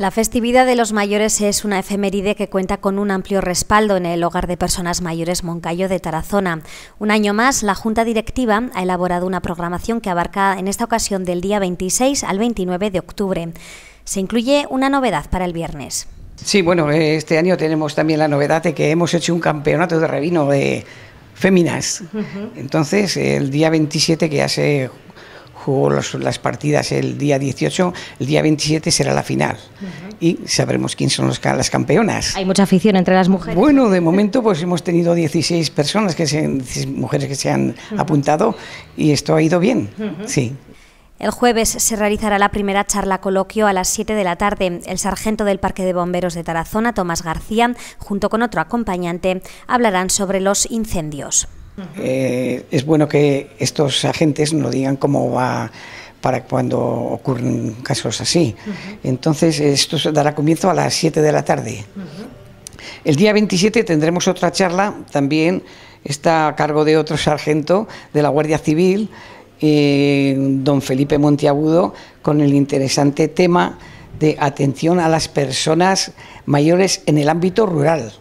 La festividad de los mayores es una efeméride que cuenta con un amplio respaldo en el Hogar de Personas Mayores Moncayo de Tarazona. Un año más, la Junta Directiva ha elaborado una programación que abarca en esta ocasión del día 26 al 29 de octubre. Se incluye una novedad para el viernes. Sí, bueno, este año tenemos también la novedad de que hemos hecho un campeonato de revino de féminas. Entonces, el día 27 que hace se jugó las partidas el día 18, el día 27 será la final y sabremos quién son las campeonas. Hay mucha afición entre las mujeres. Bueno, de momento pues hemos tenido 16 personas, que mujeres que se han apuntado y esto ha ido bien, sí. El jueves se realizará la primera charla coloquio a las 7 de la tarde. El sargento del Parque de Bomberos de Tarazona, Tomás García, junto con otro acompañante, hablarán sobre los incendios. Eh, es bueno que estos agentes nos digan cómo va para cuando ocurren casos así. Entonces, esto dará comienzo a las 7 de la tarde. El día 27 tendremos otra charla, también está a cargo de otro sargento de la Guardia Civil, eh, don Felipe Monteagudo, con el interesante tema de atención a las personas mayores en el ámbito rural.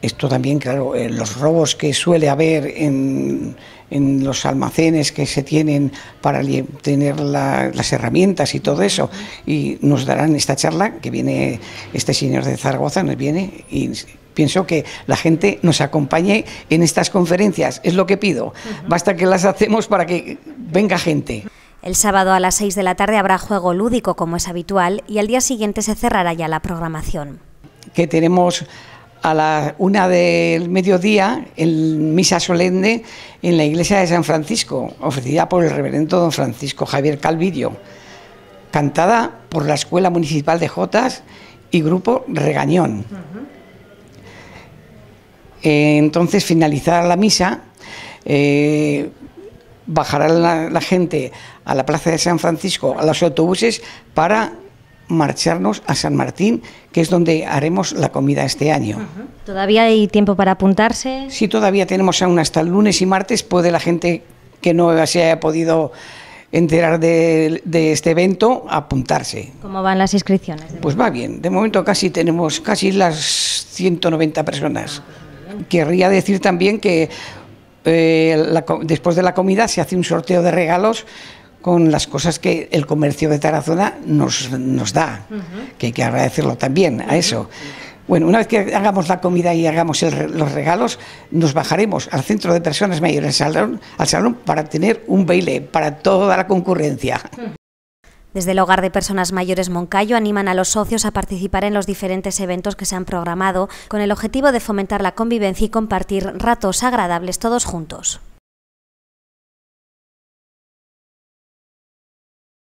Esto también, claro, eh, los robos que suele haber en, en, los almacenes que se tienen para tener las herramientas y todo eso. Y nos darán esta charla que viene este señor de Zaragoza, nos viene y pienso que la gente nos acompañe en estas conferencias. Es lo que pido. Basta que las hacemos para que venga gente. El sábado a las 6 de la tarde habrá juego lúdico como es habitual y al día siguiente se cerrará ya la programación. Que tenemos a la una del mediodía en misa solemne en la iglesia de San Francisco, ofrecida por el reverendo don Francisco Javier Calvidio, cantada por la Escuela Municipal de Jotas y Grupo Regañón. Eh, entonces, finalizada la misa, eh, bajará la gente a la plaza de San Francisco, a los autobuses, para marcharnos a San Martín, que es donde haremos la comida este año. ¿Todavía hay tiempo para apuntarse? Sí, todavía tenemos aún hasta el lunes y martes. Puede la gente que no se haya podido enterar de, este evento apuntarse. ¿Cómo van las inscripciones? Pues va bien. De momento casi tenemos casi las 190 personas. Ah, pues Querría decir también que eh, después de la comida se hace un sorteo de regalos con las cosas que el comercio de Tarazona nos, da, que hay que agradecerlo también a eso. Bueno, una vez que hagamos la comida y hagamos los regalos, nos bajaremos al centro de personas mayores, al salón, al salón, para tener un baile para toda la concurrencia. Desde el Hogar de Personas Mayores Moncayo animan a los socios a participar en los diferentes eventos que se han programado con el objetivo de fomentar la convivencia y compartir ratos agradables todos juntos.